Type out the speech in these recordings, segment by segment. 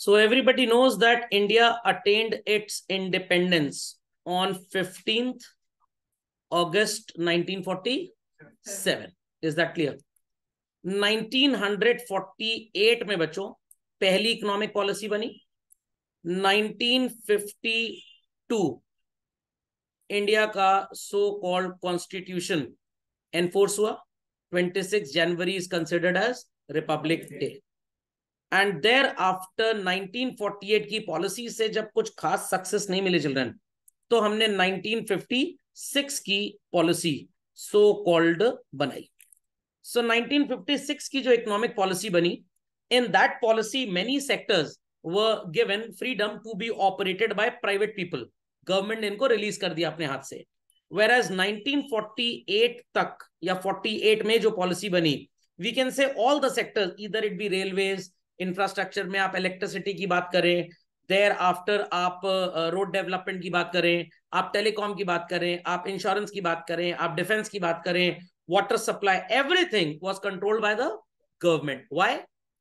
So everybody knows that India attained its independence on 15th August 1947. Is that clear? 1948 Me, bacho, pehli economic policy bani. 1952, India ka so-called constitution enforced 26 January is considered as Republic Day. And thereafter 1948 की policy से जब कुछ खास success नहीं मिले children तो हमने 1956 की पॉलिसी सो कॉल्ड बनाई सो so, 1956 की जो इकोनॉमिक पॉलिसी बनी in that policy many sectors were freedom to be operated operated private people government ने इनको रिलीज कर दिया अपने हाथ से वेर एज नाइनटीन तक या 48 में जो पॉलिसी बनी we can say all the sectors इधर इट बी रेलवेज इंफ्रास्ट्रक्चर में आप इलेक्ट्रिसिटी की बात करें देर आफ्टर आप रोड uh, डेवलपमेंट की बात करें आप टेलीकॉम की बात करें आप इंश्योरेंस की बात करें आप डिफेंस की बात करें water supply everything was controlled by the government why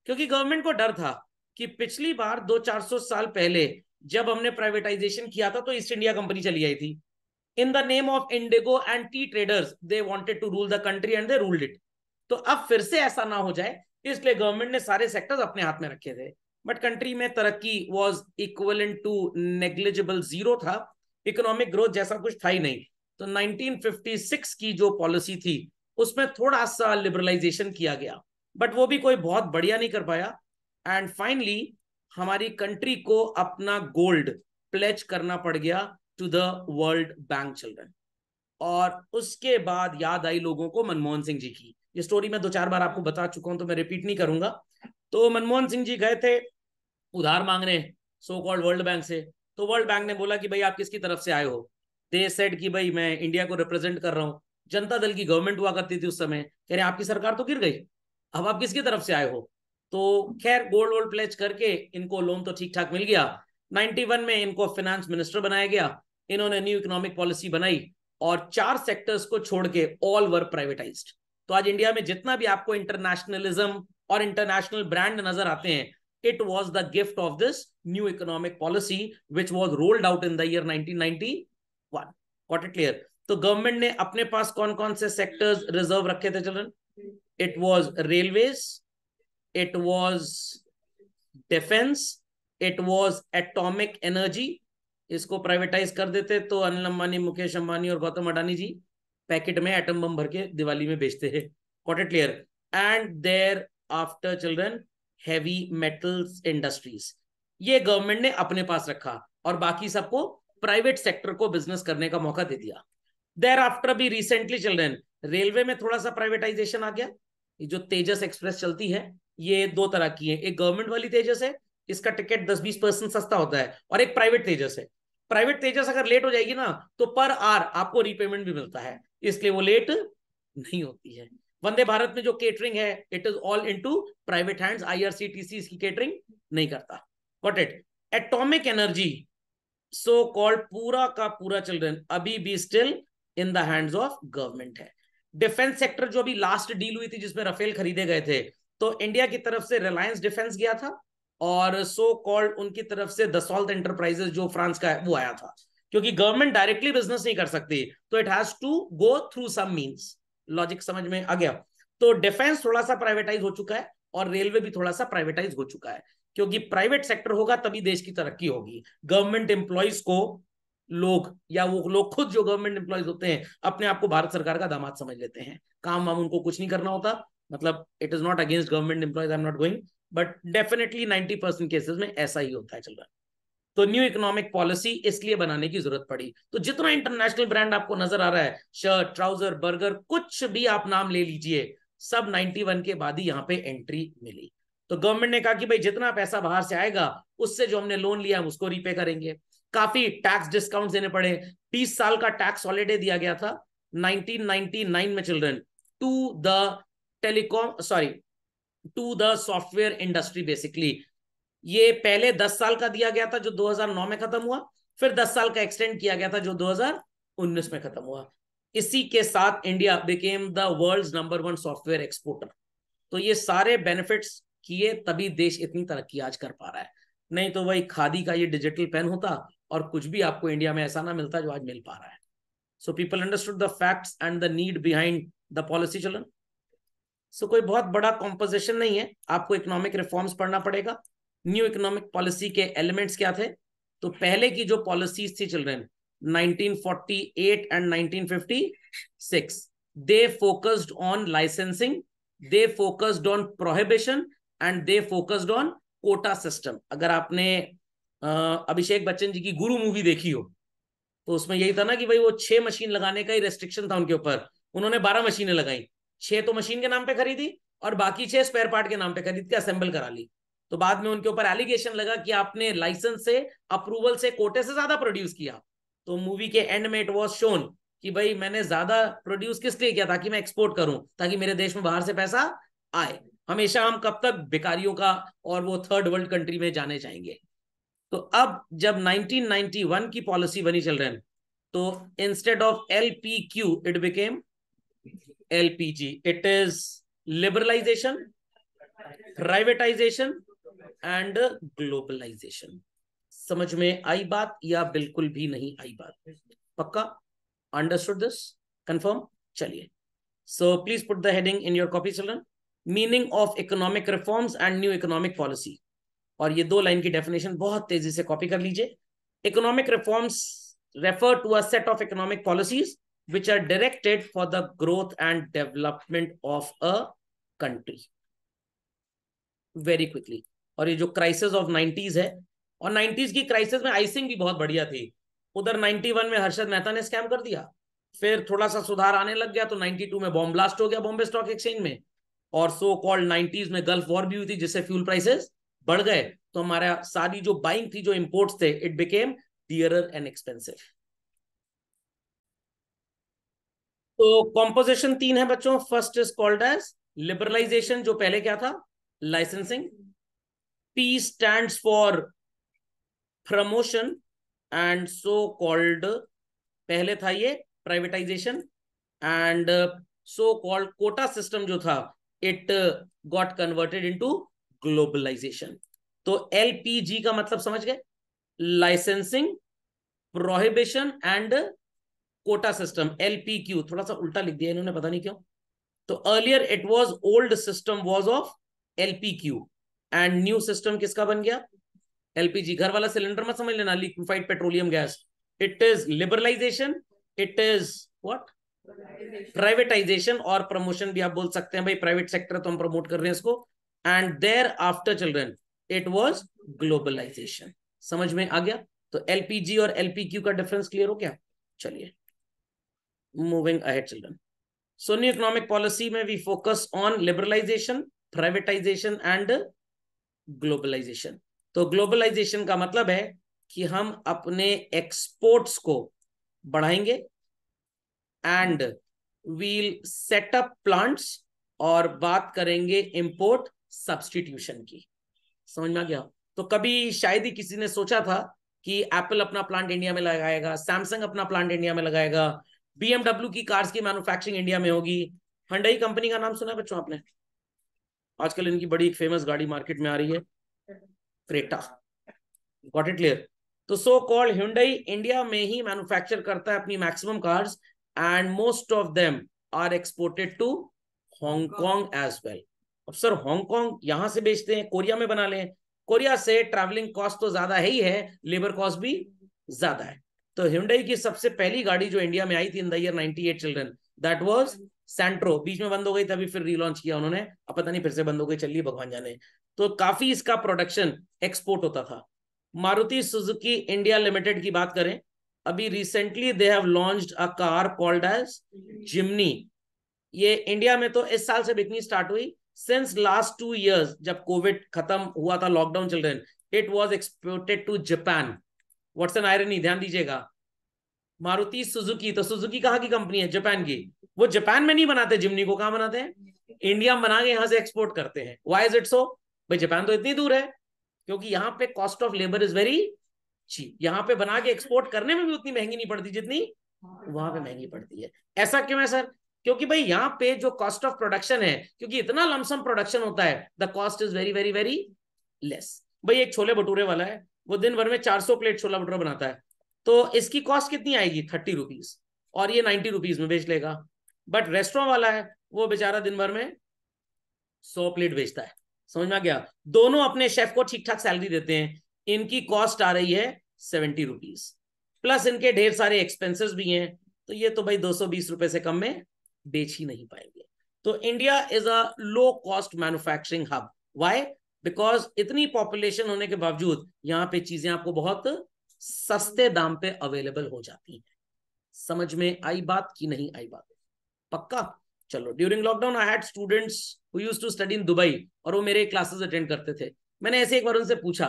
क्योंकि गवर्नमेंट को डर था कि पिछली बार दो चार सौ साल पहले जब हमने प्राइवेटाइजेशन किया था तो ईस्ट इंडिया कंपनी चली आई थी in the name of indigo and tea traders they wanted to rule the country and they ruled it तो अब फिर से ऐसा ना हो जाए इसलिए गवर्नमेंट ने सारे सेक्टर्स अपने हाथ में रखे थे बट कंट्री में तरक्की was equal to negligible zero था इकोनॉमिक ग्रोथ जैसा कुछ था ही नहीं तो 1956 की जो पॉलिसी थी उसमें थोड़ा सा लिबरलाइजेशन किया गया बट वो भी कोई बहुत बढ़िया नहीं कर पाया एंड फाइनली हमारी कंट्री को अपना गोल्ड प्लेच करना पड़ गया to the World Bank children और उसके बाद याद आई लोगों को मनमोहन सिंह जी की ये स्टोरी मैं दो चार बार आपको बता चुका हूँ तो मैं रिपीट नहीं करूंगा तो मनमोहन सिंह जी गए थे उधार मांगने सो कॉल्ड वर्ल्ड बैंक से तो वर्ल्ड बैंक ने बोला कि भाई आप किसकी तरफ से आए हो दे सेड कि भाई मैं इंडिया को रिप्रेजेंट कर रहा हूँ जनता दल की गवर्नमेंट हुआ करती थी उस समय कह रहे आपकी सरकार तो गिर गई अब आप किसकी तरफ से आए हो तो खैर गोल्ड वोल्ड प्लेज करके इनको लोन तो ठीक ठाक मिल गया 91 में इनको फाइनेंस मिनिस्टर बनाया गया इन्होंने न्यू इकोनॉमिक पॉलिसी बनाई और चार सेक्टर्स को छोड़ के ऑल वर प्राइवेटाइज्ड तो आज इंडिया में जितना भी आपको इंटरनेशनलिज्म और इंटरनेशनल ब्रांड नजर आते हैं it was the gift of this new economic policy which was rolled out in the year 1991 got तो गवर्नमेंट ने अपने पास कौन कौन से सेक्टर्स रिजर्व रखे थे children it was railways it was defence it was atomic energy इसको privatise कर देते तो अनिल अंबानी मुकेश अंबानी और गौतम अडानी जी पैकेट में एटम बम भर के दिवाली में बेचते हैं कॉटेट लेयर and thereafter children heavy metals industries ये गवर्नमेंट ने अपने पास रखा और बाकी सबको प्राइवेट सेक्टर को बिजनेस करने का मौका दे दिया देर आफ्टर भी रिसेंटली चिल्ड्रन रेलवे में थोड़ा सा प्राइवेटाइजेशन आ गया ये जो तेजस एक्सप्रेस चलती है ये दो तरह की है एक गवर्नमेंट वाली तेजस है इसका टिकट दस बीस परसेंट सस्ता होता है और एक प्राइवेट तेजस है प्राइवेट तेजस अगर लेट हो जाएगी ना तो पर आर आपको रीपेमेंट भी मिलता है इसलिए वो लेट नहीं होती है वंदे भारत में जो केटरिंग है it is all into private hands IRCTC इसकी केटरिंग नहीं करता what it atomic energy so called पूरा का पूरा चिल्ड्रन अभी भी still in the hands of government है डिफेंस सेक्टर जो अभी लास्ट डील हुई थी जिसमें रफेल खरीदे गए थे तो इंडिया की तरफ से रिलायंस डिफेंस गया था और सो so कॉल्ड उनकी तरफ से दसॉल्ट एंटरप्राइजेस जो फ्रांस का है वो आया था क्योंकि गवर्नमेंट डायरेक्टली बिजनेस नहीं कर सकती तो it has to go through some means logic समझ में आ गया तो डिफेंस थोड़ा सा प्राइवेटाइज हो चुका है और रेलवे भी थोड़ा सा प्राइवेटाइज हो चुका है क्योंकि प्राइवेट सेक्टर होगा तभी देश की तरक्की होगी गवर्नमेंट एम्प्लॉयज को लोग या वो लोग खुद जो गवर्नमेंट एम्प्लॉयज होते हैं अपने आप को भारत सरकार का दामाद समझ लेते हैं काम वाम उनको कुछ नहीं करना होता मतलब it is not against government employees I am not going but definitely ninety percent cases में ऐसा ही होता है चल रहा है तो न्यू इकोनॉमिक पॉलिसी इसलिए बनाने की जरूरत पड़ी तो जितना इंटरनेशनल ब्रांड आपको नजर आ रहा है शर्ट ट्राउजर बर्गर कुछ भी आप नाम ले लीजिए सब 91 के बाद ही यहाँ पे एंट्री मिली तो गवर्नमेंट ने कहा कि भाई जितना पैसा बाहर से आएगा उससे जो हमने लोन लिया हम उसको रीपे करेंगे काफी टैक्स डिस्काउंट देने पड़े बीस साल का टैक्स हॉलीडे दिया गया था नाइनटीन में children to the telecom sorry to the software industry basically ये पहले दस साल का दिया गया था जो 2009 में खत्म हुआ फिर दस साल का एक्सटेंड किया गया था जो 2019 में खत्म हुआ इसी के साथ India became the world number one software exporter तो ये सारे बेनिफिट्स किए तभी देश इतनी तरक्की आज कर पा रहा है नहीं तो वही खादी का ये डिजिटल पेन होता और कुछ भी आपको इंडिया में ऐसा ना मिलता जो आज मिल पा रहा है so people understood the facts and the need behind the policy children so कोई बहुत बड़ा कॉम्पोजिशन नहीं है आपको इकोनॉमिक रिफॉर्म्स पढ़ना पड़ेगा न्यू इकोनॉमिक पॉलिसी के एलिमेंट्स क्या थे तो पहले की जो पॉलिसीज थी children 1948 and 1956 they focused on licensing they focused on prohibition and they focused on quota system अगर आपने अभिषेक बच्चन जी की गुरु मूवी देखी हो तो उसमें यही था ना कि भाई वो छह मशीन लगाने का ही रेस्ट्रिक्शन था उनके ऊपर उन्होंने बारह मशीनें लगाई छह तो मशीन के नाम पे खरीदी और बाकी छह स्पेयर पार्ट के नाम पे खरीद के असेंबल करा ली तो बाद में उनके ऊपर एलिगेशन लगा कि आपने लाइसेंस से अप्रूवल से कोटे से ज्यादा प्रोड्यूस किया तो मूवी के एंड में इट वॉज शोन कि भाई मैंने ज्यादा प्रोड्यूस किस लिए किया ताकि मैं एक्सपोर्ट करूं ताकि मेरे देश में बाहर से पैसा आए हमेशा हम कब तक बेकारियों का और वो थर्ड वर्ल्ड कंट्री में जाने जाएंगे तो अब जब 1991 की पॉलिसी बनी चल रहे तो instead of L P Q it became L P G it is liberalisation privatisation and globalisation समझ में आई बात या बिल्कुल भी नहीं आई बात पक्का अंडरस्टूड दिस कंफर्म चलिए so please put the heading in your copy children meaning of economic reforms and new economic policy और ये दो लाइन की डेफिनेशन बहुत तेजी से कॉपी कर लीजिए economic reforms refer to a set of economic policies which are directed for the growth and development of a country very quickly और ये जो क्राइसिस ऑफ नाइन्टीज है और नाइन्टीज की क्राइसिस में आइसिंग भी बहुत बढ़िया थी उधर वन में हर्षद मेहता ने स्कैम कर दिया फिर थोड़ा सा सुधार आने लग गया तो टू में बॉम्ब ब्लास्ट हो गया बॉम्बे स्टॉक एक्सचेंज में और सो कॉल्ड नाइनटीज में गल्फ वॉर भी हुई थी जिससे फ्यूल प्राइसेस बढ़ गए तो हमारा सारी जो बाइंग थी जो इम्पोर्ट थे it became dear and expensive तो कॉम्पोजिशन तीन है बच्चों first is called as liberalisation जो पहले क्या था licensing P stands for promotion and so called पहले था ये privatisation and so called quota system जो था it got converted into globalisation तो एलपीजी का मतलब समझ गए licensing prohibition and quota system Q थोड़ा सा उल्टा लिख दिया इन्होंने पता नहीं क्यों तो earlier it was old system was of Q and new system किसका बन गया एलपीजी घर वाला सिलेंडर मत समझ लेना liquefied petroleum gas it is liberalisation it is what privatisation और प्रमोशन भी आप बोल सकते हैं भाई प्राइवेट सेक्टर तो हम प्रमोट कर रहे हैं इसको and thereafter children it was globalisation समझ में आ गया तो एलपीजी और एलपीक्यू का डिफरेंस क्लियर हो गया चलिए moving ahead children so new economic policy में we focus on liberalisation privatisation and globalisation तो ग्लोबलाइजेशन का मतलब है कि हम अपने एक्सपोर्ट्स को बढ़ाएंगे एंड वील सेटअप प्लांट्स और बात करेंगे इंपोर्ट सब्सटीट्यूशन की समझ में आ गया तो कभी शायद ही किसी ने सोचा था कि एप्पल अपना प्लांट इंडिया में लगाएगा सैमसंग अपना प्लांट इंडिया में लगाएगा बीएमडब्ल्यू की कार्स की मैन्युफैक्चरिंग इंडिया में होगी हंडई कंपनी का नाम सुना बच्चों आपने आजकल इनकी बड़ी एक फेमस गाड़ी मार्केट में आ रही है क्रेटा गॉट इट क्लियर तो सो कॉल्ड हिंडई इंडिया में ही मैन्युफैक्चर करता है अपनी maximum cars and most of them are exported to Hong Kong as well अब सर हांगकांग यहां से बेचते हैं कोरिया में बना लें कोरिया से ट्रैवलिंग कॉस्ट तो ज्यादा है ही है लेबर कॉस्ट भी ज्यादा है तो हिंडई की सबसे पहली गाड़ी जो इंडिया में आई थी in the year eight children that was Santro बीच में बंद हो गई तभी फिर रीलॉन्च किया उन्होंने अब पता नहीं फिर से बंद हो गई चलिए भगवान जाने तो काफी इसका प्रोडक्शन एक्सपोर्ट होता था मारुति सुजुकी इंडिया लिमिटेड की बात करें अभी recently they have launched a car called as Jimny ये इंडिया में तो इस साल से बिकनी स्टार्ट हुई सिंस लास्ट टू इयर्स जब कोविड खत्म हुआ था लॉकडाउन चल रहे it was exported to Japan what's an irony ध्यान दीजिएगा मारुति सुजुकी तो सुजुकी कहाँ की कंपनी है जापान की वो जापान में नहीं बनाते जिमनी को कहाँ बनाते हैं इंडिया बना के यहाँ से एक्सपोर्ट करते हैं वाई इज इट सो भाई जापान तो इतनी दूर है क्योंकि यहाँ पे cost of labour is very cheap यहाँ पे बना के एक्सपोर्ट करने में भी उतनी महंगी नहीं पड़ती जितनी वहां पे महंगी पड़ती है ऐसा क्यों है सर क्योंकि भाई यहाँ पे जो कॉस्ट ऑफ प्रोडक्शन है क्योंकि इतना लमसम प्रोडक्शन होता है the cost is very very very less भाई एक छोले भटूरे वाला है वो दिन भर में 400 प्लेट छोला भटूरा बनाता है तो इसकी कॉस्ट कितनी आएगी थर्टी रुपीज और ये नाइन्टी रुपीज में बेच लेगा बट रेस्टोरेंट वाला है वो बेचारा दिन भर में सौ प्लेट बेचता है समझ में आ गया दोनों अपने शेफ को ठीक ठाक सैलरी देते हैं इनकी कॉस्ट आ रही है सेवेंटी रुपीज प्लस इनके ढेर सारे एक्सपेंसेस भी हैं तो ये तो भाई दो सौ बीस रुपए से कम में बेच ही नहीं पाएंगे तो India is a low cost manufacturing hub why because इतनी पॉपुलेशन होने के बावजूद यहाँ पे चीजें आपको बहुत सस्ते दाम पे अवेलेबल हो जाती है समझ में आई बात की नहीं आई बात पक्का चलो during lockdown I had students who use to study in Dubai और वो मेरे क्लासेस अटेंड करते थे मैंने ऐसे एक बार उनसे पूछा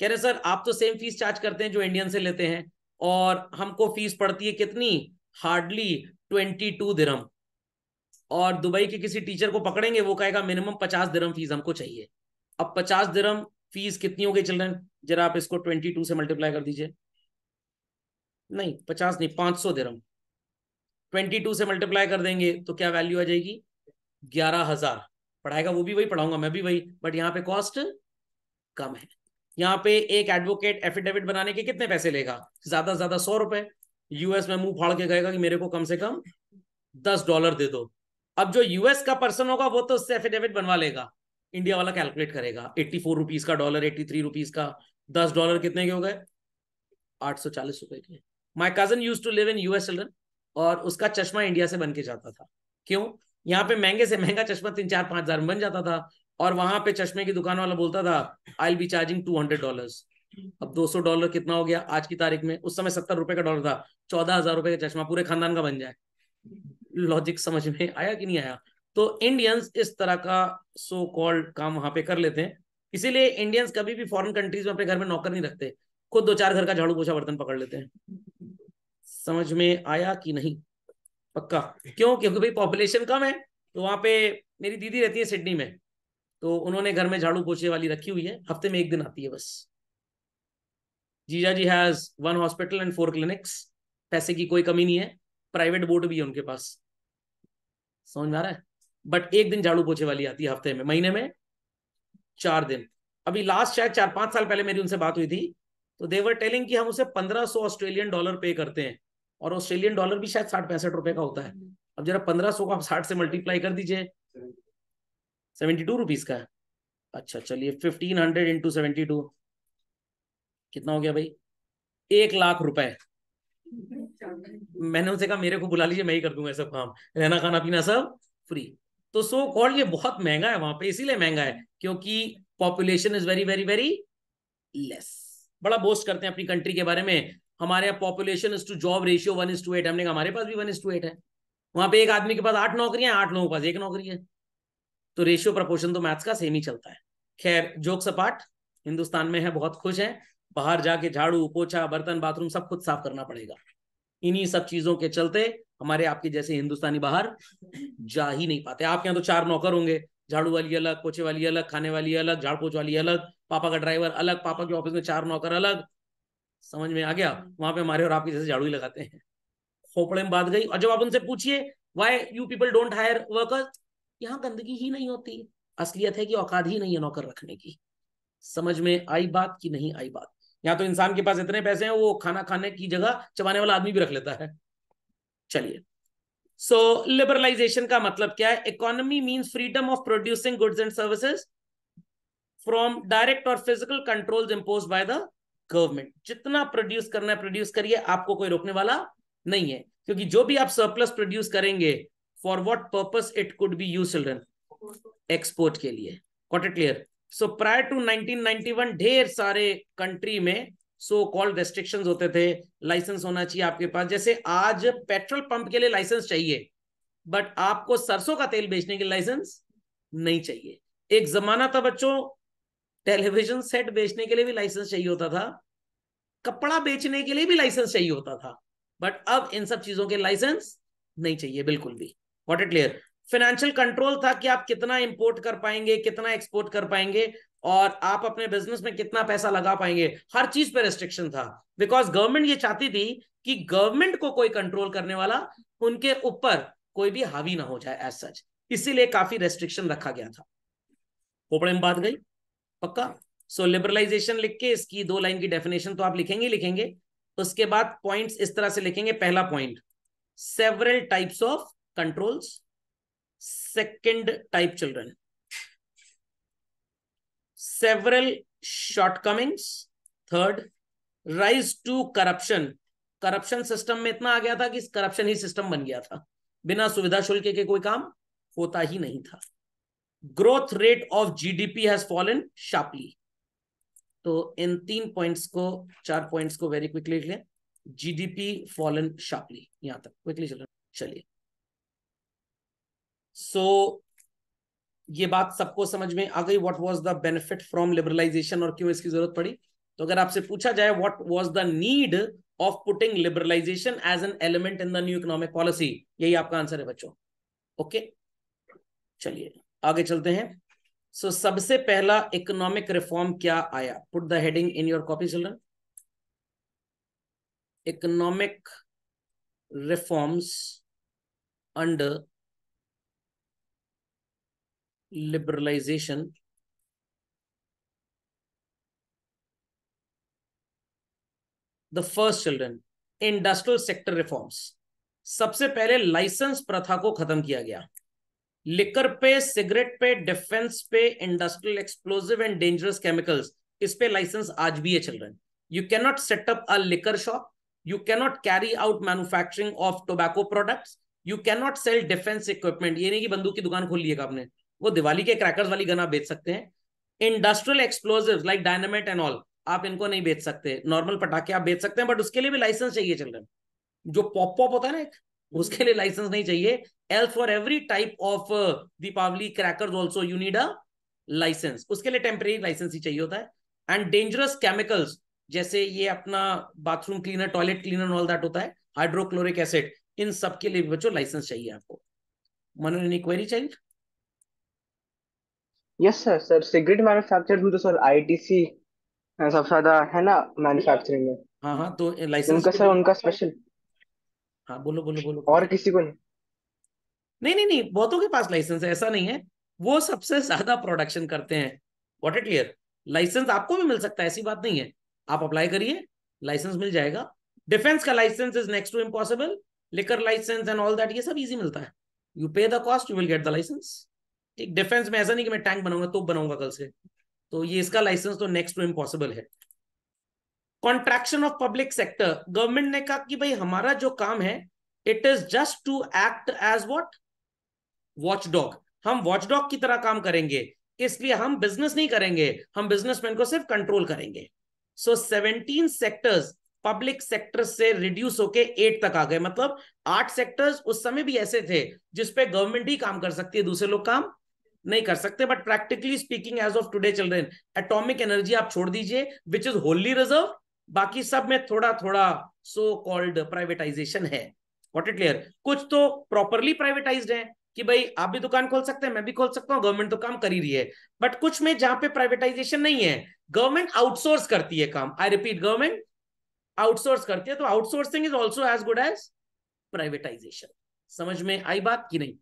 कह रहे सर आप तो सेम फीस चार्ज करते हैं जो इंडियन से लेते हैं और हमको फीस पड़ती है कितनी हार्डली ट्वेंटी टू दिरम और दुबई के किसी टीचर को पकड़ेंगे वो कहेगा मिनिमम पचास दिरम फीस हमको चाहिए अब पचास दिरम फीस कितनी हो गई चिल्ड्रन जरा आप इसको ट्वेंटी टू से मल्टीप्लाई कर दीजिए नहीं पचास नहीं पांच सौ दे रहा हूं ट्वेंटी टू से मल्टीप्लाई कर देंगे तो क्या वैल्यू आ जाएगी ग्यारह हजार पढ़ाएगा वो भी वही पढ़ाऊंगा मैं भी वही बट यहाँ पे कॉस्ट कम है यहाँ पे एक एडवोकेट एफिडेविट बनाने के कितने पैसे लेगा ज्यादा से ज्यादा सौ रुपए यूएस में मुंह फाड़ के कहेगा कि मेरे को कम से कम दस डॉलर दे दो अब जो यूएस का पर्सन होगा वो तो उससे एफिडेविट बनवा लेगा इंडिया वाला कैलकुलेट करेगा एट्टी फोर रुपीज का डॉलर एट्टी थ्री रुपीज का दस डॉलर कितने के हो गए आठ सौ चालीस रुपए के my cousin use to live in US children और उसका चश्मा इंडिया से बन के जाता था क्यों यहाँ पे महंगे से महंगा चश्मा तीन चार पांच हजार में बन जाता था और वहां पे चश्मे की दुकान वाला बोलता था I be charging two hundred dollar अब दो सौ डॉलर कितना हो गया आज की तारीख में उस समय सत्तर रुपए का डॉलर था चौदह हजार रुपए का चश्मा पूरे खानदान का बन जाए लॉजिक समझ में आया कि नहीं आया तो इंडियंस इस तरह का सो कॉल्ड काम वहां पे कर लेते हैं इसीलिए इंडियंस कभी भी फॉरेन कंट्रीज में अपने घर में नौकर नहीं रखते खुद दो चार घर का झाड़ू पोछा बर्तन पकड़ लेते हैं समझ में आया कि नहीं पक्का क्यों क्योंकि भाई पॉपुलेशन कम है तो वहां पे मेरी दीदी रहती है सिडनी में तो उन्होंने घर में झाड़ू पोछे वाली रखी हुई है हफ्ते में एक दिन आती है बस जीजा जी has one hospital and four clinics पैसे की कोई कमी नहीं है प्राइवेट बोर्ड भी है उनके पास समझ में आ रहा है बट एक दिन झाड़ू पोछे वाली आती है हफ्ते में महीने में चार दिन अभी लास्ट शायद चार पांच साल पहले मेरी उनसे बात हुई थी तो देवर टेलिंग कि हम उसे पंद्रह सौ ऑस्ट्रेलियन डॉलर पे करते हैं और ऑस्ट्रेलियन डॉलर भी शायद साठ पैंसठ रुपए का होता है हम्म। अब जरा पंद्रह सौ को आप साठ से मल्टीप्लाई कर दीजिए सेवेंटी टू रुपीज का है अच्छा चलिए fifteen hundred into seventy two कितना हो गया भाई एक लाख रुपए मैंने उनसे कहा मेरे को बुला लीजिए मैं ही कर दूंगा सब काम रहना खाना पीना सब फ्री तो सो कॉल्ड ये बहुत महंगा है वहां पे इसीलिए महंगा है क्योंकि population is very very very less बड़ा बोस्ट करते हैं अपनी कंट्री के बारे में हमारे यहाँ population is to job ratio one is to eight हमने हमारे पास भी वन इज टू एट है वहां पे एक आदमी के पास आठ नौकरियां आठ लोगों के पास एक नौकरी है तो रेशियो प्रपोर्शन तो मैथ्स का सेम ही चलता है खैर जोक सपाट हिंदुस्तान में है बहुत खुश है बाहर जाके झाड़ू पोछा बर्तन बाथरूम सब खुद साफ करना पड़ेगा इन्हीं सब चीजों के चलते हमारे आपके जैसे हिंदुस्तानी बाहर जा ही नहीं पाते आपके यहाँ तो चार नौकर होंगे झाड़ू वाली अलग पोछे वाली अलग खाने वाली अलग झाड़ पोछ वाली अलग पापा का ड्राइवर अलग पापा के ऑफिस में चार नौकर अलग समझ में आ गया वहां पे हमारे और आपके जैसे झाड़ू ही लगाते हैं खोपड़े में बात गई और जब आप उनसे पूछिए why you people don't hire workers यहाँ गंदगी ही नहीं होती असलियत है कि औकात ही नहीं है नौकर रखने की समझ में आई बात की नहीं आई बात यहाँ तो इंसान के पास इतने पैसे हैं वो खाना खाने की जगह चबाने वाला आदमी भी रख लेता है चलिए सो लिबरलाइजेशन का मतलब क्या है economy means freedom of producing goods and services from direct और physical control impose by the government जितना प्रोड्यूस करना है प्रोड्यूस करिए आपको कोई रोकने वाला नहीं है क्योंकि जो भी आप सरप्लस प्रोड्यूस करेंगे for what purpose it could be use children export के लिए what it clear so prior to 1991 ढेर सारे कंट्री में सो कॉल्ड रेस्ट्रिक्शन होते थे लाइसेंस होना चाहिए आपके पास जैसे आज पेट्रोल पंप के लिए लाइसेंस चाहिए बट आपको सरसों का तेल बेचने के लाइसेंस नहीं चाहिए एक जमाना था बच्चों टेलीविजन सेट बेचने के लिए भी लाइसेंस चाहिए होता था कपड़ा बेचने के लिए भी लाइसेंस चाहिए होता था बट अब इन सब चीजों के लाइसेंस नहीं चाहिए बिल्कुल भी what it clear financial control था कि आप कितना इंपोर्ट कर पाएंगे कितना एक्सपोर्ट कर पाएंगे और आप अपने बिजनेस में कितना पैसा लगा पाएंगे हर चीज पे रेस्ट्रिक्शन था बिकॉज गवर्नमेंट ये चाहती थी कि गवर्नमेंट को कोई कंट्रोल करने वाला उनके ऊपर कोई भी हावी ना हो जाए एज सच इसीलिए काफी रेस्ट्रिक्शन रखा गया था पोपड़े में बात गई पक्का सो लिबरलाइजेशन लिख के इसकी दो लाइन की डेफिनेशन तो आप लिखेंगे लिखेंगे उसके बाद पॉइंट्स इस तरह से लिखेंगे पहला point several types of controls second type children. Several shortcomings. Third, rise to corruption. Corruption system में इतना आ गया था कि करप्शन ही सिस्टम बन गया था बिना सुविधा शुल्क के कोई काम होता ही नहीं था growth rate of G D P has fallen sharply तो इन तीन पॉइंट्स को चार पॉइंट्स को वेरी क्विकली लिख लें जीडीपी फॉलन शार्पली यहां तक क्विकली चलो चलिए सो so, ये बात सबको समझ में आ गई what was the benefit from liberalisation और क्यों इसकी जरूरत पड़ी तो अगर आपसे पूछा जाए what was the need of putting liberalisation as an element in the new economic policy यही आपका आंसर है बच्चों ओके चलिए आगे चलते हैं सो so, सबसे पहला इकोनॉमिक रिफॉर्म क्या आया put the heading in your copy children economic reforms under liberalization the first children industrial sector reforms सबसे पहले लाइसेंस प्रथा को खत्म किया गया लिकर पे सिगरेट पे डिफेंस पे industrial explosive and dangerous chemicals इस पे लाइसेंस आज भी है children you can not set up a liquor shop you can not carry out manufacturing of tobacco products you can not sell defence equipment ये नहीं कि बंदूक की दुकान खोल लिएगा आपने वो दिवाली के क्रैकर्स वाली गन आप बेच सकते हैं industrial explosive like dynamite and all आप इनको नहीं बेच सकते नॉर्मल पटाखे आप बेच सकते हैं बट उसके लिए भी लाइसेंस चाहिए चिल्ड्रन जो पॉप पॉप होता है ना एक उसके लिए लाइसेंस नहीं चाहिए else for every type of Deepavali crackers also need a licence उसके लिए टेम्परेरी लाइसेंस ही चाहिए होता है एंड डेंजरस केमिकल्स जैसे ये अपना bathroom cleaner toilet cleaner all that होता है हाइड्रोक्लोरिक एसिड इन सब के लिए बच्चों लाइसेंस चाहिए आपको मनोरिनी query child yes sir sir cigarette manufacture हूँ तो सर आईटीसी सबसे ज्यादा है ना मैन्युफैक्चरिंग में हाँ हाँ तो लाइसेंस उनका सर उनका स्पेशल हाँ बोलो बोलो बोलो और किसी को नहीं नहीं नहीं नहीं बहुतों के पास लाइसेंस है ऐसा नहीं है वो सबसे ज्यादा प्रोडक्शन करते हैं वॉट इट क्लियर लाइसेंस आपको भी मिल सकता है ऐसी बात नहीं है आप अप्लाई करिए लाइसेंस मिल जाएगा डिफेंस का licence is next to impossible लेकर लाइसेंस एंड ऑल दैट ये सब इजी मिलता है you pay the cost you will get the licence ठीक डिफेंस में ऐसा नहीं कि मैं टैंक बनाऊंगा तो बनाऊंगा कल से तो ये इसका लाइसेंस तो नेक्स्ट टू इम्पॉसिबल है contraction of public sector government ने कहा कि भाई हमारा जो काम है it is just to act as what watchdog हम वॉचडॉग की तरह काम करेंगे इसलिए हम बिजनेस नहीं करेंगे हम बिजनेसमैन को सिर्फ कंट्रोल करेंगे so seventeen sectors public sector से रिड्यूस होके एट तक आ गए मतलब आठ सेक्टर्स उस समय भी ऐसे थे जिसपे गवर्नमेंट ही काम कर सकती है दूसरे लोग काम नहीं कर सकते but practically speaking as of today children atomic energy आप छोड़ दीजिए विच इज होली रिजर्व बाकी सब में थोड़ा थोड़ा सो कॉल्ड प्राइवेटाइजेशन है वॉट इट क्लियर कुछ तो प्रॉपरली प्राइवेटाइज है कि भाई आप भी दुकान खोल सकते हैं मैं भी खोल सकता हूँ गवर्नमेंट तो काम कर ही रही है बट कुछ में जहां पे प्राइवेटाइजेशन नहीं है गवर्नमेंट आउटसोर्स करती है काम आई रिपीट गवर्नमेंट आउटसोर्स करती है तो outsourcing is also as good as privatization समझ में आई बात की नहीं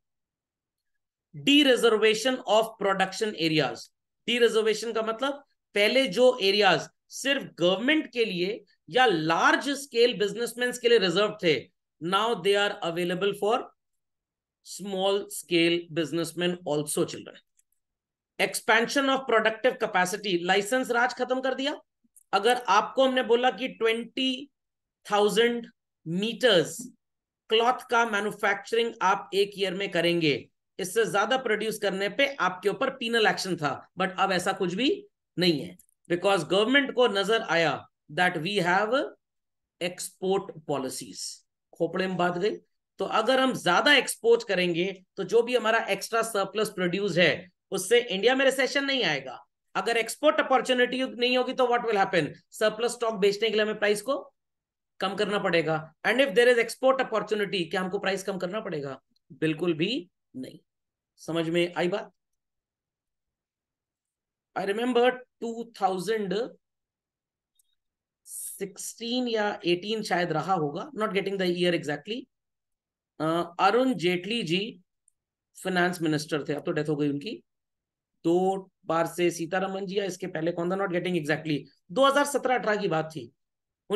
dereservation of production areas dereservation का मतलब पहले जो एरियाज सिर्फ गवर्नमेंट के लिए या लार्ज स्केल बिजनेसमैन के लिए रिजर्व थे now they are available for small scale businessman also children expansion of productive capacity licence raj खत्म कर दिया अगर आपको हमने बोला कि ट्वेंटी थाउजेंड मीटर्स क्लॉथ का मैन्युफैक्चरिंग आप एक ईयर में करेंगे इससे ज्यादा प्रोड्यूस करने पे आपके ऊपर पीनल एक्शन था बट अब ऐसा कुछ भी नहीं है बिकॉज गवर्नमेंट को नजर आया that we have export policies खोपड़े में बात गई तो अगर हम ज्यादा एक्सपोर्ट करेंगे तो जो भी हमारा एक्स्ट्रा सरप्लस प्रोड्यूस है उससे इंडिया में रिसेशन नहीं आएगा अगर एक्सपोर्ट अपॉर्चुनिटी नहीं होगी तो what will happen surplus stock बेचने के लिए हमें प्राइस को कम करना पड़ेगा and if there is export opportunity क्या हमको प्राइस कम करना पड़ेगा बिल्कुल भी नहीं समझ में आई बात आई रिमेम्बर 2016 या 18 शायद रहा होगा not getting the year exactly Arun Jaitley ji finance minister थे अब तो डेथ हो गई उनकी दो बार से सीतारमन जी या इसके पहले कौन था नॉट गेटिंग एग्जैक्टली 2017-18 की बात थी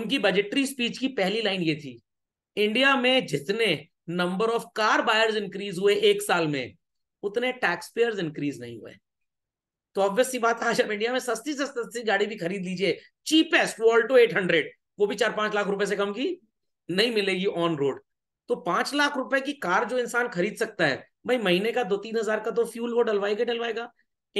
उनकी बजटरी स्पीच की पहली लाइन ये थी इंडिया में जितने number of car buyers increase हुए एक साल में उतने टैक्स पेयर इंक्रीज नहीं हुए तो ऑब्वियसली बात आज इंडिया में सस्ती से सस्ती गाड़ी भी खरीद लीजिए चीपेस्ट वो ऑल्टो एट हंड्रेड वो भी चार पांच लाख रुपए से कम की नहीं मिलेगी ऑन रोड तो पांच लाख रुपए की कार जो इंसान खरीद सकता है भाई महीने का दो तीन हजार का तो फ्यूल वो डलवाएगा डलवाएगा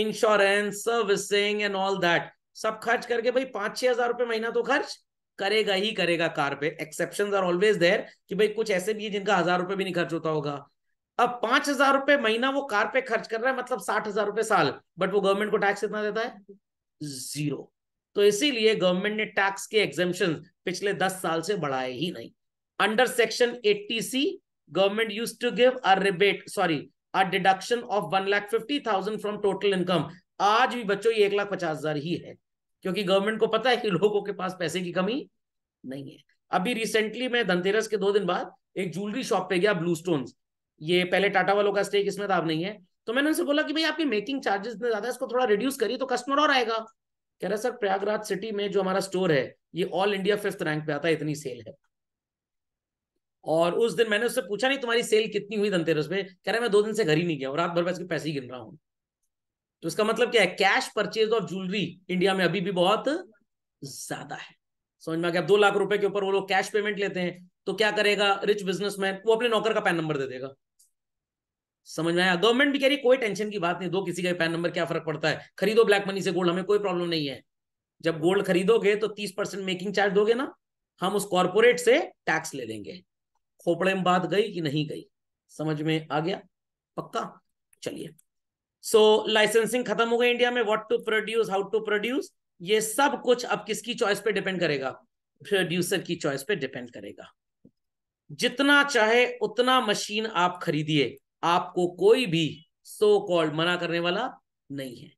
insurance servicing and all that सब खर्च करके भाई पांच छह हजार रुपए महीना तो खर्च करेगा ही करेगा कार पे एक्सेप्शन आर ऑलवेज देयर कि भाई कुछ ऐसे भी है जिनका हजार रुपए भी नहीं खर्च होता होगा अब पांच हजार रुपए महीना वो कार पे खर्च कर रहा है मतलब साठ हजार रुपए साल बट वो गवर्नमेंट को टैक्स कितना देता है जीरो तो इसीलिए गवर्नमेंट ने टैक्स के एग्जेम्पन पिछले दस साल से बढ़ाए ही नहीं under section eighty C government use to give a rebate sorry a deduction of one lakh fifty thousand from total income आज भी बच्चों ये एक लाख पचास हजार ही है क्योंकि गवर्नमेंट को पता है कि लोगों के पास पैसे की कमी नहीं है अभी रिसेंटली मैं धनतेरस के दो दिन बाद एक ज्वेलरी शॉप पे गया ब्लू स्टोन्स ये पहले टाटा वालों का स्टेक इसमें था अब नहीं है तो मैंने उनसे बोला कि भाई आपके मेकिंग चार्जेस इतने ज्यादा इसको थोड़ा रिड्यूस करिए तो कस्टमर और आएगा कह रहा सर प्रयागराज सिटी में जो हमारा स्टोर है ये ऑल इंडिया फिफ्थ रैंक पे आता है इतनी सेल है और उस दिन मैंने उससे पूछा नहीं तुम्हारी सेल कितनी हुई धनतेरस में कह रहा मैं दो दिन से घर ही नहीं गया और रात भर में इसके पैसे ही गिन रहा हूँ तो इसका मतलब क्या है cash purchase of jewellery India में अभी भी बहुत ज्यादा है समझ में आ गया दो लाख रुपए के ऊपर वो लोग कैश पेमेंट लेते हैं तो क्या करेगा रिच बिजनेसमैन वो अपने नौकर का पैन नंबर दे देगा समझ में आया गवर्नमेंट भी कह रही कोई टेंशन की बात नहीं दो किसी का पैन नंबर क्या फर्क पड़ता है खरीदो ब्लैक मनी से गोल्ड हमें कोई प्रॉब्लम नहीं है जब गोल्ड खरीदोगे तो तीस परसेंट मेकिंग चार्ज दोगे ना हम उस कॉरपोरेट से टैक्स ले लेंगे खोपड़े में बात गई कि नहीं गई समझ में आ गया पक्का चलिए सो लाइसेंसिंग खत्म हो गई इंडिया में what to produce how to produce ये सब कुछ अब किसकी चॉइस पे डिपेंड करेगा प्रोड्यूसर की चॉइस पे डिपेंड करेगा जितना चाहे उतना मशीन आप खरीदिए आपको कोई भी सो कॉल्ड मना करने वाला नहीं है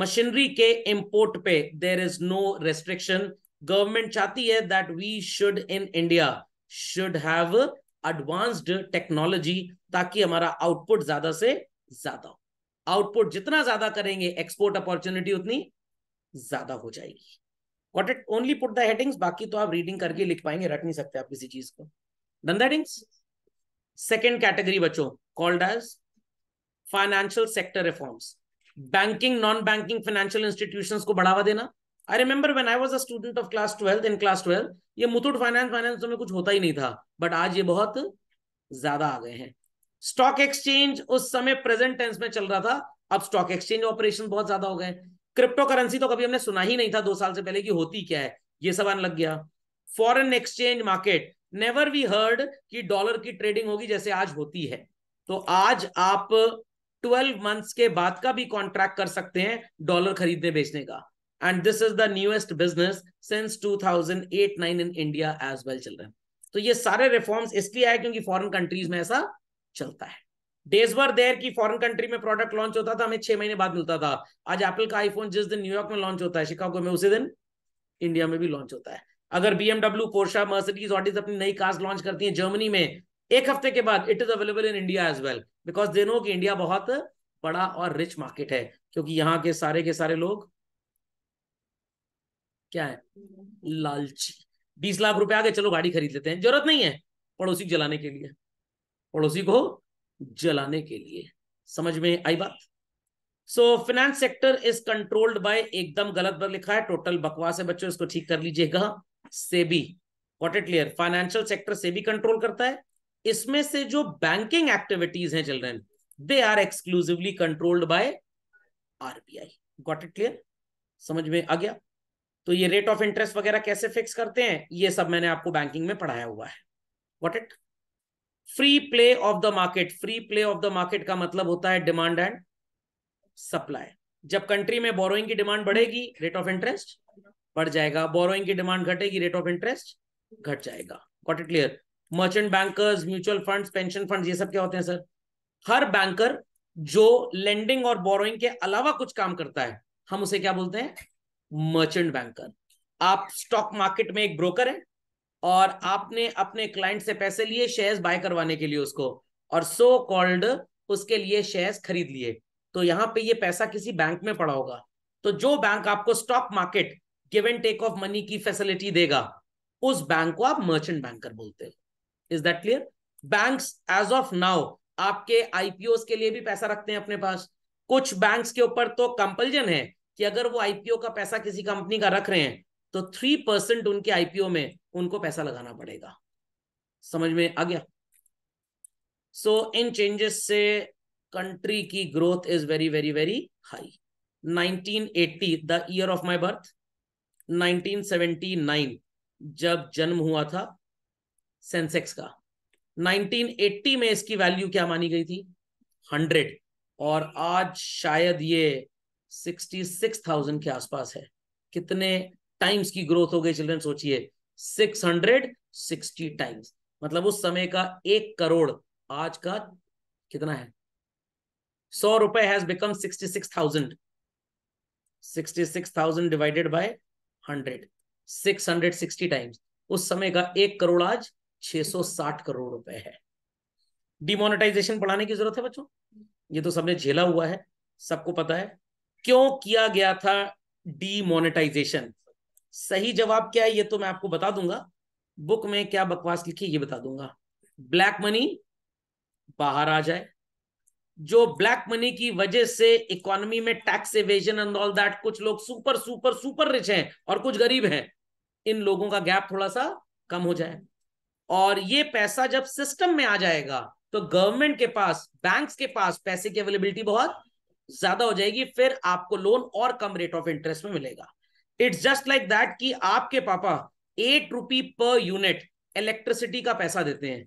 मशीनरी के इंपोर्ट पे there is no restriction government चाहती है that we should in India should have advanced technology ताकि हमारा आउटपुट ज्यादा से ज्यादा हो आउटपुट जितना ज्यादा करेंगे एक्सपोर्ट अपॉर्चुनिटी उतनी ज्यादा हो जाएगी what it only put the headings बाकी तो आप रीडिंग करके लिख पाएंगे रट नहीं सकते आप किसी चीज को done the headings second category बच्चों called as financial sector reforms. Banking, non-banking financial institutions को बढ़ावा देना I remember when I was a student of class twelfth in class twelfth ये मुथुट फाइनेंस फाइनेंस में कुछ होता ही नहीं था बट आज ये बहुत ज्यादा आ गए हैं स्टॉक एक्सचेंज उस समय प्रेजेंट टेंस में चल रहा था अब स्टॉक एक्सचेंज ऑपरेशन बहुत ज्यादा हो गए क्रिप्टो करेंसी तो कभी हमने सुना ही नहीं था दो साल से पहले की होती क्या है ये सब आने लग गया foreign exchange market never we heard कि डॉलर की ट्रेडिंग होगी जैसे आज होती है तो आज आप ट्वेल्व मंथ्स के बाद का भी कॉन्ट्रैक्ट कर सकते हैं डॉलर खरीदने बेचने का and this is the newest business since 2008-9 in India as well चल रहे हैं तो ये सारे रिफॉर्म्स इसलिए आए क्योंकि फॉरेन कंट्रीज में ऐसा चलता है डेज वर देर की फॉरेन कंट्री में प्रोडक्ट लॉन्च होता था हमें छह महीने बाद मिलता था आज एप्पल का आईफोन जिस दिन न्यूयॉर्क में लॉन्च होता है शिकागो में उसी दिन इंडिया में भी लॉन्च होता है अगर बीएमडब्ल्यू पोर्शा मर्सिडीज ऑडिज अपनी नई कार्स लॉन्च करती है जर्मनी में एक हफ्ते के बाद it is available in India as well because they know कि इंडिया बहुत बड़ा और रिच मार्केट है क्योंकि यहाँ के सारे के सारे लोग क्या है लालची बीस लाख रुपए आगे चलो गाड़ी खरीद लेते हैं जरूरत नहीं है पड़ोसी जलाने के लिए पड़ोसी को जलाने के लिए समझ में आई बात so finance sector is controlled by एकदम गलत पर लिखा है टोटल बकवास है बच्चों इसको ठीक कर लीजिएगा SEBI what it clear financial sector SEBI control करता है इसमें से जो बैंकिंग एक्टिविटीज हैं children they are exclusively controlled by RBI got it clear समझ में आ गया तो ये रेट ऑफ इंटरेस्ट वगैरह कैसे फिक्स करते हैं ये सब मैंने आपको बैंकिंग में पढ़ाया हुआ है what it free play of the market free play of the market का मतलब होता है डिमांड एंड सप्लाई जब कंट्री में बोरोइंग की डिमांड बढ़ेगी रेट ऑफ इंटरेस्ट बढ़ जाएगा बोरोइंग की डिमांड घटेगी रेट ऑफ इंटरेस्ट घट जाएगा what it clear merchant bankers mutual funds pension funds ये सब क्या होते हैं सर हर बैंकर जो लेंडिंग और बोरोइंग के अलावा कुछ काम करता है हम उसे क्या बोलते हैं मर्चेंट बैंकर आप स्टॉक मार्केट में एक ब्रोकर हैं और आपने अपने क्लाइंट से पैसे लिए शेयर्स बाय करवाने के लिए उसको और सो so कॉल्ड उसके लिए शेयर्स खरीद लिए तो यहाँ पे ये पैसा किसी बैंक में पड़ा होगा तो जो बैंक आपको stock market give and take of money की फैसिलिटी देगा उस बैंक को आप मर्चेंट बैंकर बोलते हो is that clear banks as of now आपके आईपीओ के लिए भी पैसा रखते हैं अपने पास कुछ बैंक्स के ऊपर तो कंपल्जन है कि अगर वो आईपीओ का पैसा किसी कंपनी का रख रहे हैं तो थ्री परसेंट उनके आईपीओ में उनको पैसा लगाना पड़ेगा समझ में आ गया सो इन चेंजेस से कंट्री की growth is very very very high 1980 the year of my birth 1979 जब जन्म हुआ था सेंसेक्स का 1980 में इसकी वैल्यू क्या मानी गई थी 100 और आज शायद ये 66,000 के आसपास है कितने टाइम्स की ग्रोथ हो गई चिल्ड्रन सोचिए 660 टाइम्स मतलब उस समय का एक करोड़ आज का कितना है सौ रुपए has become sixty six thousand sixty six thousand divided by hundred six hundred sixty times उस समय का एक करोड़ आज 660 करोड़ रुपए है डिमोनेटाइजेशन बढ़ाने की जरूरत है बच्चों ये तो सबने झेला हुआ है सबको पता है क्यों किया गया था डिमोनेटाइजेशन सही जवाब क्या है ये तो मैं आपको बता दूंगा बुक में क्या बकवास लिखी ये बता दूंगा ब्लैक मनी बाहर आ जाए जो ब्लैक मनी की वजह से इकोनॉमी में tax evasion and all that कुछ लोग सुपर सुपर सुपर रिच हैं और कुछ गरीब हैं इन लोगों का गैप थोड़ा सा कम हो जाए और ये पैसा जब सिस्टम में आ जाएगा तो गवर्नमेंट के पास बैंक्स के पास पैसे की अवेलेबिलिटी बहुत ज्यादा हो जाएगी फिर आपको लोन और कम रेट ऑफ इंटरेस्ट में मिलेगा इट्स जस्ट लाइक दैट कि आपके पापा एट रुपी पर यूनिट इलेक्ट्रिसिटी का पैसा देते हैं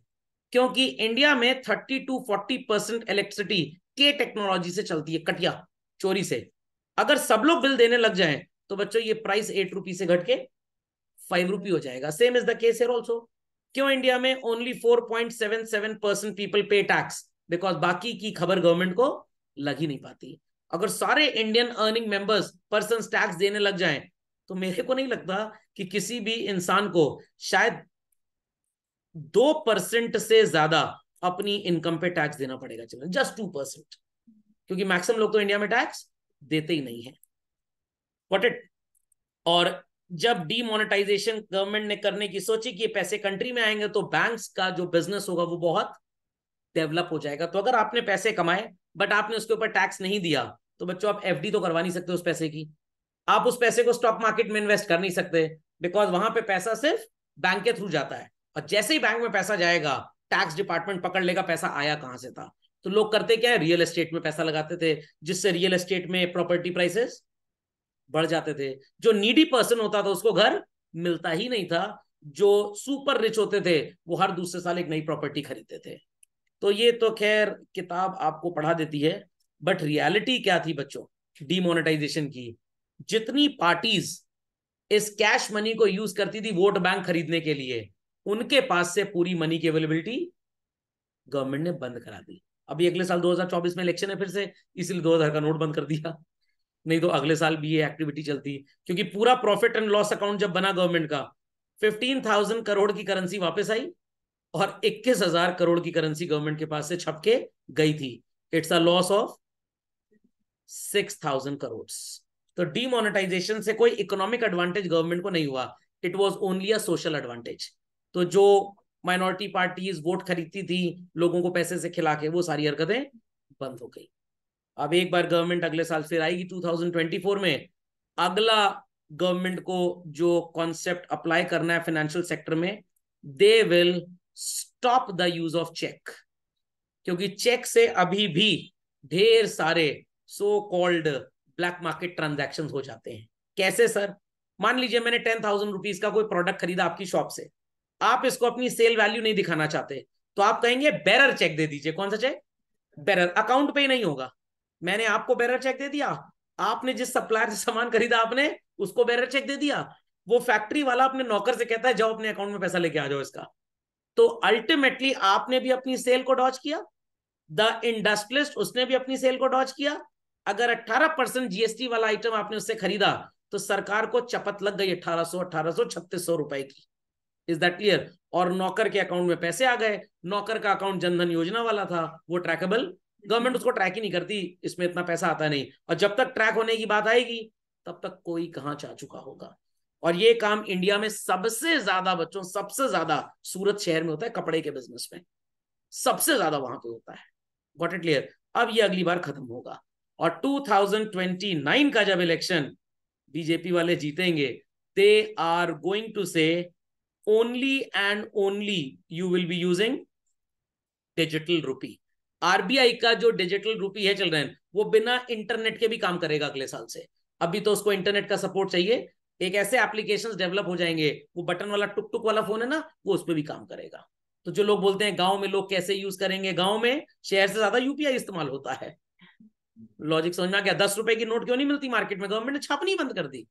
क्योंकि इंडिया में thirty to forty percent electricity के टेक्नोलॉजी से चलती है कटिया चोरी से अगर सब लोग बिल देने लग जाएं तो बच्चों ये प्राइस एट रुपी से घट के फाइव रुपी हो जाएगा same is the case also क्यों इंडिया में only four point seven seven percent people pay tax because बाकी की खबर गवर्नमेंट को लग ही नहीं पाती अगर सारे Indian earning members person tax देने लग जाएं तो मेरे को नहीं लगता कि किसी भी इंसान को शायद दो परसेंट से ज्यादा अपनी इनकम पे टैक्स देना पड़ेगा चलो जस्ट टू परसेंट क्योंकि मैक्सिमम लोग तो इंडिया में टैक्स देते ही नहीं है वॉट इट और जब डीमोनेटाइजेशन गवर्नमेंट ने करने की सोची कि पैसे कंट्री में आएंगे तो बैंक्स का जो बिजनेस होगा वो बहुत डेवलप हो जाएगा तो अगर आपने पैसे कमाए बट आपने उसके ऊपर टैक्स नहीं दिया तो बच्चों आप एफडी तो करवा नहीं सकते उस पैसे की आप उस पैसे को स्टॉक मार्केट में इन्वेस्ट कर नहीं सकते बिकॉज वहां पे पैसा सिर्फ बैंक के थ्रू जाता है और जैसे ही बैंक में पैसा जाएगा टैक्स डिपार्टमेंट पकड़ लेगा पैसा आया कहां से था तो लोग करते क्या है रियल एस्टेट में पैसा लगाते थे जिससे रियल एस्टेट में प्रॉपर्टी प्राइसेस बढ़ जाते थे जो नीडी पर्सन होता था उसको घर मिलता ही नहीं था जो सुपर रिच होते थे वो हर दूसरे साल एक नई प्रॉपर्टी खरीदते थे तो ये तो खैर किताब आपको पढ़ा देती है बट रियलिटी क्या थी बच्चों डिमोनेटाइजेशन की जितनी पार्टीज इस कैश मनी को यूज करती थी वोट बैंक खरीदने के लिए उनके पास से पूरी मनी की अवेलेबिलिटी गवर्नमेंट ने बंद करा दी अभी अगले साल 2024 में इलेक्शन है फिर से इसलिए 2000 का नोट बंद कर दिया नहीं तो अगले साल भी ये एक्टिविटी चलती क्योंकि पूरा प्रॉफिट एंड लॉस अकाउंट जब बना गवर्नमेंट का फिफ्टीन थाउजेंड करोड़ की करेंसी वापस आई और इक्कीस हजार करोड़ की करेंसी गवर्नमेंट के पास से छपके गई थी it's a loss of six thousand crore तो डीमोनेटाइजेशन से कोई इकोनॉमिक एडवांटेज गवर्नमेंट को नहीं हुआ it was only a social advantage तो जो माइनॉरिटी पार्टीज वोट खरीदती थी लोगों को पैसे से खिला के वो सारी हरकतें बंद हो गई अब एक बार गवर्नमेंट अगले साल फिर आएगी 2024 में अगला गवर्नमेंट को जो कॉन्सेप्ट अप्लाई करना है फाइनेंशियल सेक्टर में they will stop the use of cheque क्योंकि चेक से अभी भी ढेर सारे so called black market transaction हो जाते हैं कैसे सर मान लीजिए मैंने टेन थाउजेंड रुपीज का कोई प्रोडक्ट खरीदा आपकी शॉप से आप इसको अपनी सेल वैल्यू नहीं दिखाना चाहते तो आप कहेंगे बैरर चेक दे दीजिए कौन सा चेक बैरर अकाउंट पे ही नहीं होगा मैंने आपको बैरर चेक दे दिया आपने जिस सप्लायर से सामान खरीदा आपने उसको बैरर चेक दे दिया वो फैक्ट्री वाला अपने नौकर से कहता है जाओ अपने अकाउंट में पैसा लेके आ जाओ इसका तो अल्टीमेटली आपने भी अपनी सेल को डॉच किया द इंडस्ट्रियलिस्ट उसने भी अपनी सेल को डॉच किया अगर 18 परसेंट जीएसटी वाला आइटम आपने उससे खरीदा तो सरकार को चपत लग गई अठारह सौ रुपए की इज दैट क्लियर और नौकर के अकाउंट में पैसे आ गए नौकर का अकाउंट जनधन योजना वाला था वो ट्रैकेबल गवर्नमेंट उसको ट्रैक ही नहीं करती इसमें इतना पैसा आता नहीं और जब तक ट्रैक होने की बात आएगी तब तक कोई कहाँ जा चुका होगा और ये काम इंडिया में सबसे ज्यादा बच्चों सबसे ज्यादा सूरत शहर में होता है कपड़े के बिजनेस में सबसे ज्यादा वहां पे होता है गॉट इट क्लियर अब ये अगली बार खत्म होगा और 2029 का जब इलेक्शन बीजेपी वाले जीतेंगे they are going to say only and only you will be using digital rupee RBI का जो डिजिटल रूपी है चिल्ड्रेन वो बिना इंटरनेट के भी काम करेगा अगले साल से अभी तो उसको इंटरनेट का सपोर्ट चाहिए एक ऐसे एप्लीकेशन डेवलप हो जाएंगे वो बटन वाला टुक टुक वाला फोन है ना वो उस पर भी काम करेगा तो जो लोग बोलते हैं गांव में लोग कैसे यूज करेंगे गांव में शहर से ज्यादा यूपीआई इस्तेमाल होता है लॉजिक समझना क्या दस रुपए की नोट क्यों नहीं मिलती मार्केट में गवर्नमेंट ने छापनी बंद कर दी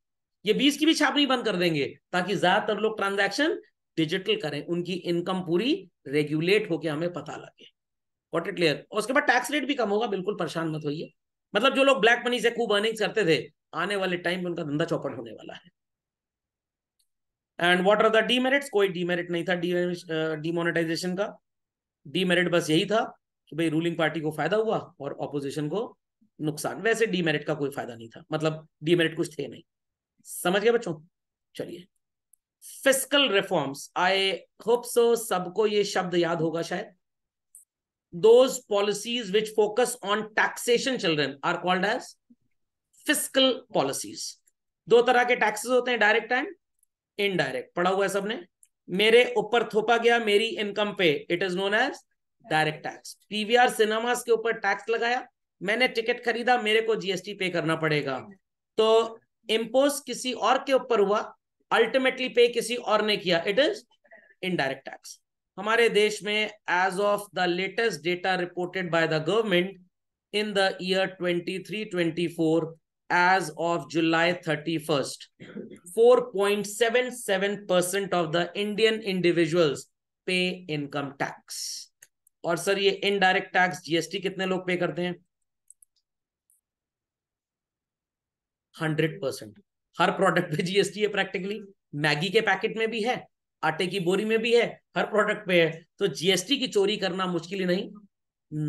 ये बीस की भी छापनी बंद कर देंगे ताकि ज्यादातर लोग ट्रांजेक्शन डिजिटल करें उनकी इनकम पूरी रेगुलेट होके हमें पता लगे वॉट इट क्लियर उसके बाद टैक्स रेट भी कम होगा बिल्कुल परेशान मत होइए मतलब जो लोग ब्लैक मनी से खूब अर्निंग करते थे आने वाले टाइम में उनका धंधा चौपट होने वाला है and what are the demerit कोई डीमेरिट नहीं था डीमोनेटाइजेशन का डीमेरिट बस यही था कि भाई रूलिंग पार्टी को फायदा हुआ और ऑपोजिशन को नुकसान वैसे डीमेरिट का कोई फायदा नहीं था मतलब डीमेरिट कुछ थे नहीं समझ गए बच्चों चलिए fiscal reforms I hope so सबको ये शब्द याद होगा शायद those policies which focus on taxation children are called as fiscal policies दो तरह के टैक्सेस होते हैं डायरेक्ट एंड इनडायरेक्ट पढ़ा हुआ है सबने मेरे ऊपर थोपा गया मेरी इनकम पे it is known as direct tax PVR cinemas के ऊपर टैक्स लगाया मैंने टिकट खरीदा मेरे को जीएसटी पे करना पड़ेगा तो इम्पोज किसी और के ऊपर हुआ अल्टीमेटली पे किसी और ने किया इट इज इनडायरेक्ट टैक्स हमारे देश में as of the latest data reported by the government in the year 23-24 as of July 31st, percent of the Indian individuals pay income tax और सर ये इनडायरेक्ट टैक्स जीएसटी कितने लोग pay करते हैं hundred percent हर product पे GST है practically Maggi के पैकेट में भी है आटे की बोरी में भी है हर प्रोडक्ट पे है तो जीएसटी की चोरी करना मुश्किल ही नहीं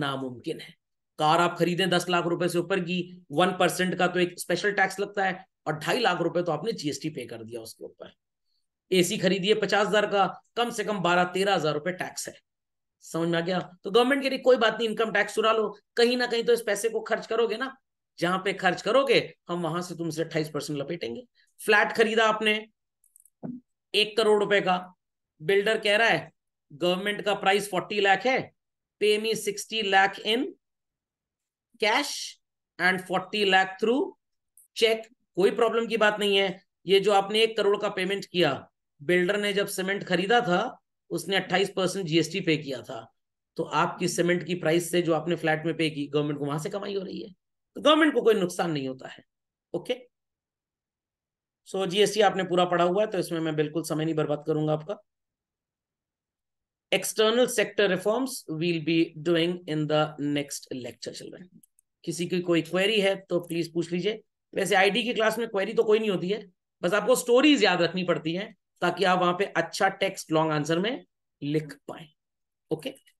नामुमकिन है कार आप खरीदें दस लाख रुपए से ऊपर की वन परसेंट का तो एक स्पेशल टैक्स लगता है और ढाई लाख रुपए तो आपने जीएसटी पे कर दिया उसके ऊपर एसी खरीदिए पचास हजार का कम से कम बारह तेरह हजार रुपए टैक्स है समझ में आ गया तो गवर्नमेंट के लिए कोई बात नहीं इनकम टैक्स चुरा लो कहीं ना कहीं तो इस पैसे को खर्च करोगे ना जहां पे खर्च करोगे हम वहां से तुमसे अट्ठाईस परसेंट लपेटेंगे फ्लैट खरीदा आपने एक करोड़ रुपए का बिल्डर कह रहा है गवर्नमेंट का प्राइस फोर्टी लाख है pay me sixty lakh in cash and forty lakh through cheque कोई प्रॉब्लम की बात नहीं है ये जो आपने एक करोड़ का पेमेंट किया बिल्डर ने जब सीमेंट खरीदा था उसने अट्ठाईस परसेंट जीएसटी पे किया था तो आपकी सीमेंट की प्राइस से जो आपने फ्लैट में पे की गवर्नमेंट को वहां से कमाई हो रही है तो गवर्नमेंट को कोई नुकसान नहीं होता है ओके सो जीएसटी आपने पूरा पढ़ा हुआ है तो इसमें मैं बिल्कुल समय नहीं बर्बाद करूंगा आपका external sector reforms will be doing in the next lecture children किसी की कोई क्वेरी है तो प्लीज पूछ लीजिए वैसे आईडी की क्लास में क्वेरी तो कोई नहीं होती है बस आपको स्टोरीज याद रखनी पड़ती है ताकि आप वहां पे अच्छा टेक्स्ट लॉन्ग आंसर में लिख पाए ओके okay?